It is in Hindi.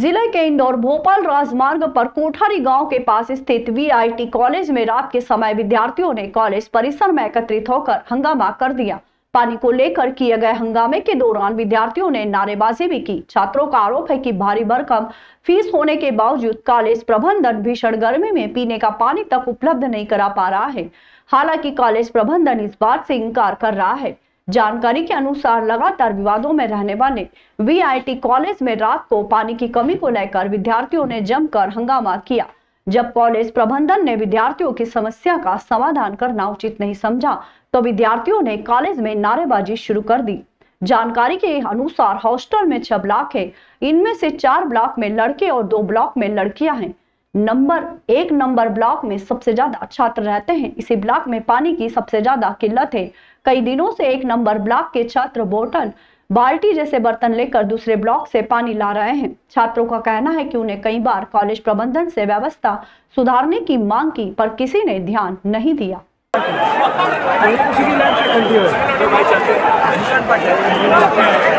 जिले के इंदौर भोपाल राजमार्ग पर कोठारी गांव के पास स्थित वीआईटी कॉलेज में रात के समय विद्यार्थियों ने कॉलेज परिसर में एकत्रित होकर हंगामा कर दिया पानी को लेकर किए गए हंगामे के दौरान विद्यार्थियों ने नारेबाजी भी की छात्रों का आरोप है कि भारी भरकम फीस होने के बावजूद कॉलेज प्रबंधन भीषण गर्मी में पीने का पानी तक उपलब्ध नहीं करा पा रहा है हालांकि कॉलेज प्रबंधन इस बात से इनकार कर रहा है जानकारी के अनुसार लगातार विवादों में रहने वाले वीआईटी कॉलेज में रात को पानी की कमी को लेकर विद्यार्थियों ने जमकर हंगामा किया जब कॉलेज प्रबंधन ने विद्यार्थियों की समस्या का समाधान करना उचित नहीं समझा तो विद्यार्थियों ने कॉलेज में नारेबाजी शुरू कर दी जानकारी के अनुसार हॉस्टल में छह ब्लॉक है इनमें से चार ब्लॉक में लड़के और दो ब्लॉक में लड़कियां हैं नंबर एक नंबर ब्लॉक में सबसे ज़्यादा छात्र रहते हैं इसी ब्लॉक में पानी की सबसे ज़्यादा किल्लत है कई दिनों से एक नंबर ब्लॉक के छात्र बोटल बाल्टी जैसे बर्तन लेकर दूसरे ब्लॉक से पानी ला रहे हैं छात्रों का कहना है कि उन्हें कई बार कॉलेज प्रबंधन से व्यवस्था सुधारने की मांग की पर किसी ने ध्यान नहीं दिया तो